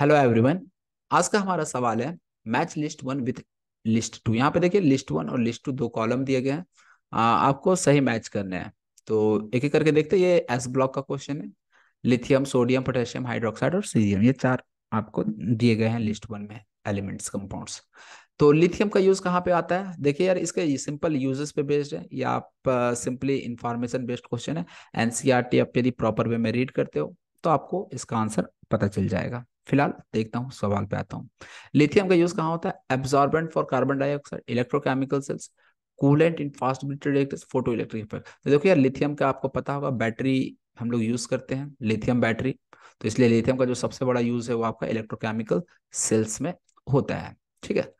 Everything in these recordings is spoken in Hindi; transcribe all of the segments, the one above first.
हेलो एवरीवन आज का हमारा सवाल है match list one with list two यहाँ पे देखिए लिस्ट वन और लिस्ट टू दो कॉलम दिए गए हैं आपको सही मैच करने हैं तो एक एक करके देखते हैं ये एस ब्लॉक का क्वेश्चन है लिथियम सोडियम पोटेशियम हाइड्रोक्साइड और सीजियम ये चार आपको दिए गए हैं लिस्ट वन में एलिमेंट्स कंपाउंड्स तो लिथियम का यूज कहाँ पे आता है देखिए यार इसके सिंपल यूजेस पे बेस्ड है या आप सिंपली इंफॉर्मेशन बेस्ड क्वेश्चन है एनसीआर e आप यदि प्रॉपर वे में रीड करते हो तो आपको इसका आंसर पता चल जाएगा फिलहाल देखता हूँ सवाल पे आता हूँ लिथियम का यूज कहाँ होता है absorbent for carbon dioxide electrochemical cells coolant in fast reactors photoelectric effect देखो यार लिथियम का आपको पता होगा बैटरी हम लोग यूज करते हैं लिथियम बैटरी तो इसलिए लिथियम का जो सबसे बड़ा यूज है वो आपका इलेक्ट्रोकेमिकल सेल्स में होता है ठीक है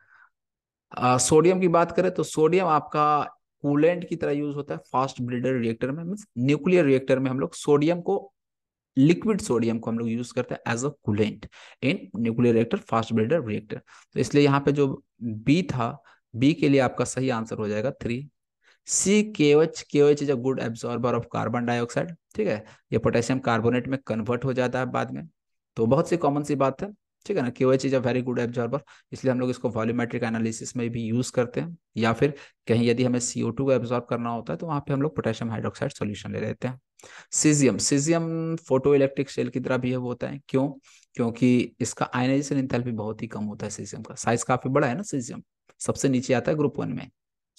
आ, सोडियम की बात करें तो सोडियम आपका कूलेंट की तरह यूज होता है फास्ट ब्रीडर रिएक्टर में मीन न्यूक्लियर रिएक्टर में हम लोग सोडियम को लिक्विड सोडियम को हम लोग यूज करते हैं as a coolant in nuclear reactor fast breeder reactor तो इसलिए यहाँ पे जो बी था बी के लिए आपका सही आंसर हो जाएगा three C K H K H is a good absorber of carbon dioxide ठीक है ये पोटेशियम कार्बोनेट में कन्वर्ट हो जाता है बाद में तो बहुत सी कॉमन सी बात है ठीक है ना K H is a very good absorber इसलिए हम लोग इसको वॉल्यूमेट्रिक एनालिसिस में भी यूज करते हैं या फिर कहीं यदि हमें सीओ टू को एब्जॉर्ब करना होता है तो वहां पे हम लोग पोटेशियम हाइड्रोक्साइड सोल्यूशन ले लेते हैं caesium caesium photoelectric cell की तरह भी होता है क्यों क्योंकि इसका आयनाइजेशन इंथैल्पी बहुत ही कम होता है सीजियम का साइज काफी बड़ा है ना सीजियम सबसे नीचे आता है ग्रुप वन में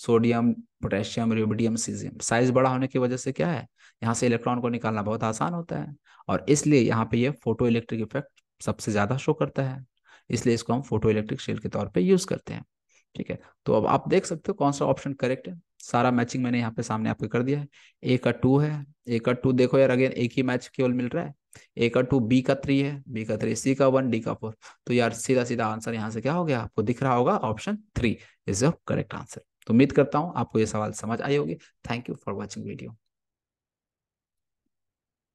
sodium potassium rubidium caesium size बड़ा होने की वजह से क्या है यहाँ से इलेक्ट्रॉन को निकालना बहुत आसान होता है और इसलिए यहाँ पे ये फोटो इलेक्ट्रिक इफेक्ट सबसे ज्यादा शो करता है इसलिए इसको हम फोटो इलेक्ट्रिक शेल के तौर पे यूज करते हैं ठीक है तो अब आप देख सकते हो कौन सा ऑप्शन करेक्ट है सारा मैचिंग मैंने यहाँ पे सामने आपके कर दिया है ए का टू है ए का टू देखो यार अगेन एक ही मैच केवल मिल रहा है ए का टू बी का थ्री है बी का थ्री सी का वन डी का फोर तो यार सीधा सीधा आंसर यहाँ से क्या हो गया आपको दिख रहा होगा option three is a correct answer तो उम्मीद करता हूँ आपको ये सवाल समझ आई होगी thank you for watching video